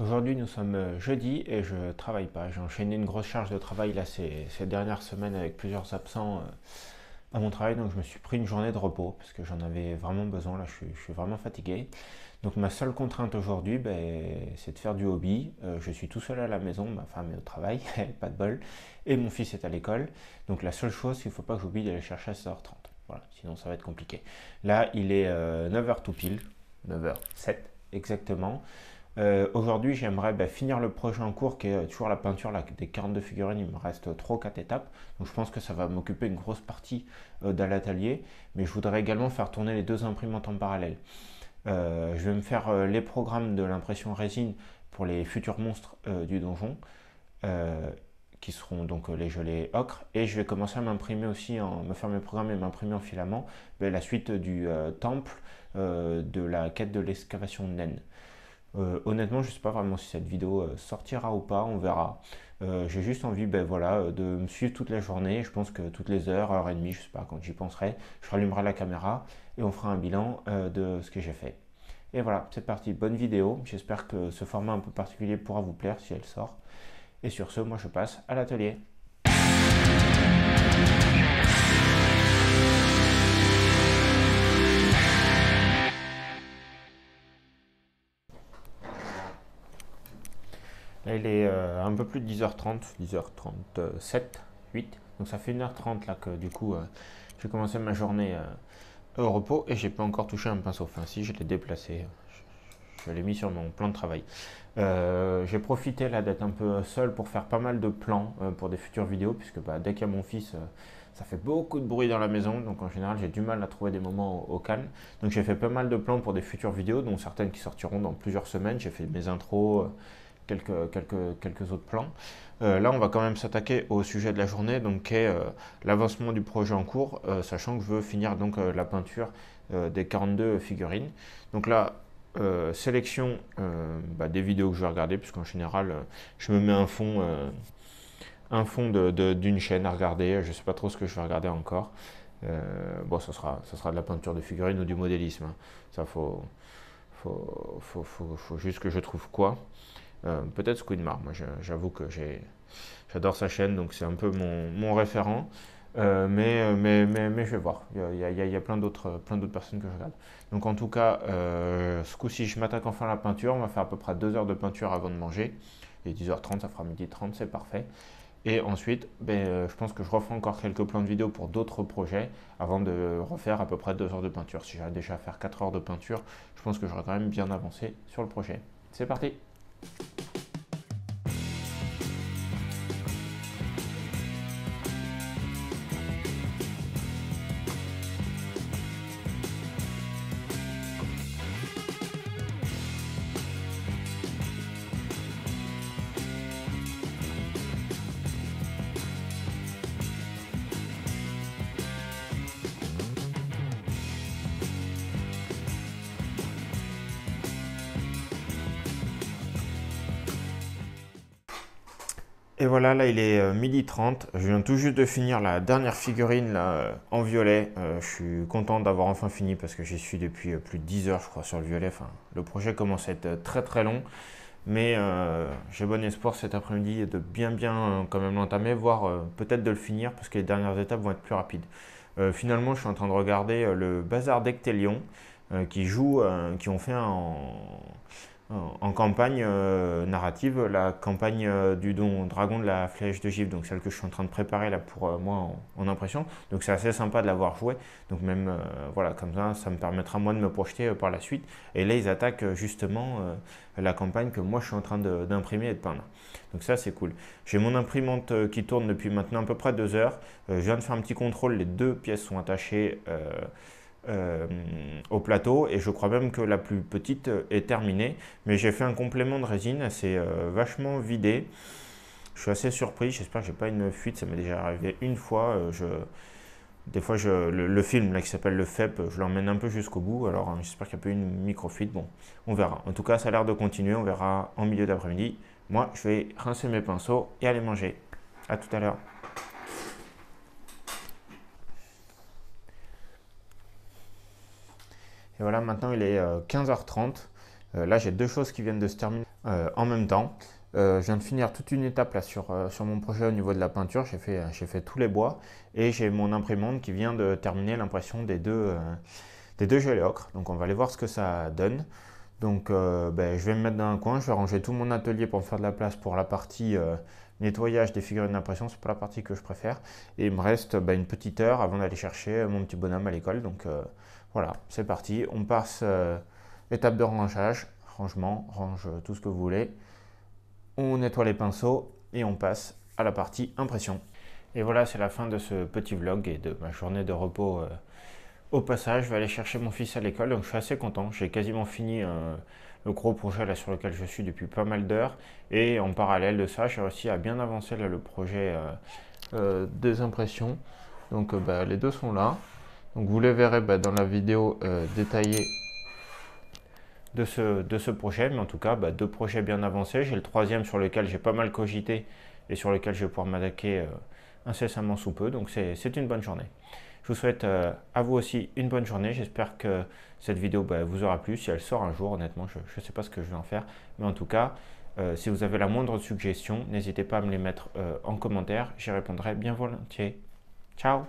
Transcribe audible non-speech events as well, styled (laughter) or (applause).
Aujourd'hui, nous sommes euh, jeudi et je travaille pas. J'ai enchaîné une grosse charge de travail là ces, dernières semaines avec plusieurs absents euh, à mon travail, donc je me suis pris une journée de repos parce que j'en avais vraiment besoin. Là, je suis, vraiment fatigué. Donc ma seule contrainte aujourd'hui, ben, c'est de faire du hobby. Euh, je suis tout seul à la maison, ma femme est au travail, (laughs) pas de bol, et mon fils est à l'école. Donc la seule chose, il ne faut pas que j'oublie d'aller chercher à 6 h 30 Voilà, sinon ça va être compliqué. Là, il est 9h tout pile, 9h07 exactement. Euh, aujourd'hui, j'aimerais bah, finir le projet en cours qui est toujours la peinture des 42 figurines. Il me reste 3 ou 4 étapes. Donc je pense que ça va m'occuper une grosse partie euh, de l'atelier. Mais je voudrais également faire tourner les deux imprimantes en parallèle. Euh, je vais me faire euh, les programmes de l'impression résine pour les futurs monstres du donjon. qui seront donc les gelées ocre et je vais commencer à m'imprimer aussi me faire mes programmes et m'imprimer en filament ben, la suite du temple de la quête de l'excavation naine. Euh, honnêtement, je ne sais pas vraiment si cette vidéo euh, sortira ou pas, on verra. Euh, j'ai juste envie ben, voilà, de me suivre toute la journée. Je pense que toutes les heures, heure et demie, je sais pas, quand j'y penserai, je rallumerai la caméra et on fera un bilan de ce que j'ai fait. Et voilà, c'est parti, bonne vidéo. J'espère que ce format un peu particulier pourra vous plaire si elle sort. Et sur ce, moi je passe à l'atelier. Elle est euh, un peu plus de 10h30, 10h37, 8. Donc ça fait 1h30 là que du coup, euh, j'ai commencé ma journée euh, au repos et j'ai pas encore touché un pinceau. fin, si, je l'ai déplacé, je, l'ai mis sur mon plan de travail. j'ai profité là d'être un peu seul pour faire pas mal de plans pour des futures vidéos puisque bah, dès qu'il y a mon fils ça fait beaucoup de bruit dans la maison, donc en général j'ai du mal à trouver des moments au calme. Donc j'ai fait pas mal de plans pour des futures vidéos, dont certaines qui sortiront dans plusieurs semaines. J'ai fait mes intros, quelques, autres plans. Euh, là, on va quand même s'attaquer au sujet de la journée, donc qui est euh, l'avancement du projet en cours, euh, sachant que je veux finir donc la peinture des 42 figurines. Donc là, sélection bah, des vidéos que je vais regarder, puisqu'en général, je me mets un fond, un fond d'une chaîne à regarder. Je ne sais pas trop ce que je vais regarder encore. bon, ça sera, sera de la peinture de figurines ou du modélisme. Hein. Ça, faut, juste que je trouve quoi. Euh, peut-être Squidmar. Moi, j'avoue que j'adore sa chaîne, donc c'est un peu mon, référent. Euh, euh, mais, mais, mais, je vais voir. Il y a, plein d'autres personnes que je regarde. Donc, en tout cas, ce coup-ci, je m'attaque enfin à la peinture. On va faire à peu près 2 heures de peinture avant de manger. Et 10h30, ça fera midi 30, c'est parfait. Et ensuite, ben, je pense que je referai encore quelques plans de vidéos pour d'autres projets avant de refaire à peu près 2 heures de peinture. Si j'avais déjà à faire 4 heures de peinture, je pense que j'aurais quand même bien avancé sur le projet. C'est parti! Et voilà, là il est euh, midi 30, je viens tout juste de finir la dernière figurine euh, en violet. Euh, je suis content d'avoir enfin fini parce que j'y suis depuis plus de 10 heures je crois sur le violet. Enfin, le projet commence à être très très long, mais j'ai bon espoir cet après-midi de bien bien quand même l'entamer, voire peut-être de le finir parce que les dernières étapes vont être plus rapides. finalement je suis en train de regarder le bazar d'Ectelion qui joue, qui ont fait un euh, en campagne euh, narrative, la campagne euh, du don dragon de la flèche de givre, donc celle que je suis en train de préparer là pour moi en, en, impression. Donc c'est assez sympa de l'avoir joué. Donc même voilà, comme ça, ça me permettra moi de me projeter par la suite. Et là, ils attaquent justement la campagne que moi je suis en train d'imprimer et de peindre. Donc ça, c'est cool. J'ai mon imprimante qui tourne depuis maintenant à peu près deux heures. je viens de faire un petit contrôle. Les deux pièces sont attachées euh, au plateau et je crois même que la plus petite est terminée mais j'ai fait un complément de résine c'est euh, vachement vidé je suis assez surpris j'espère que j'ai pas une fuite ça m'est déjà arrivé une fois euh, je des fois le, film là, qui s'appelle le FEP je l'emmène un peu jusqu'au bout alors hein, j'espère qu'il n'y a pas eu une micro fuite bon on verra en tout cas ça a l'air de continuer on verra en milieu d'après-midi moi je vais rincer mes pinceaux et aller manger à tout à l'heure Et voilà, maintenant il est 15h30. Euh, euh, là, j'ai deux choses qui viennent de se terminer euh, en même temps. je viens de finir toute une étape là sur, mon projet au niveau de la peinture. J'ai fait, tous les bois et j'ai mon imprimante qui vient de terminer l'impression des deux, deux gelées ocre. Donc on va aller voir ce que ça donne. Donc ben, je vais me mettre dans un coin, je vais ranger tout mon atelier pour me faire de la place pour la partie nettoyage des figurines d'impression, c'est pas la partie que je préfère. Et il me reste ben, une petite heure avant d'aller chercher mon petit bonhomme à l'école. Donc voilà, c'est parti. On passe euh, étape de rangage, rangement, range euh, tout ce que vous voulez. On nettoie les pinceaux et on passe à la partie impression. Et voilà, c'est la fin de ce petit vlog et de ma journée de repos. Euh, au passage, je vais aller chercher mon fils à l'école, donc je suis assez content. J'ai quasiment fini le gros projet là sur lequel je suis depuis pas mal d'heures. Et en parallèle de ça, j'ai réussi à bien avancer là, le projet des impressions. Donc bah, les deux sont là. Donc vous les verrez bah, dans la vidéo euh, détaillée de ce, de ce projet, mais en tout cas bah, deux projets bien avancés. J'ai le troisième sur lequel j'ai pas mal cogité et sur lequel je vais pouvoir m'attaquer euh, incessamment sous peu, donc c'est une bonne journée. Je vous souhaite euh, à vous aussi une bonne journée, j'espère que cette vidéo bah, vous aura plu, si elle sort un jour honnêtement, je ne sais pas ce que je vais en faire, mais en tout cas, si vous avez la moindre suggestion, n'hésitez pas à me les mettre en commentaire, j'y répondrai bien volontiers. Ciao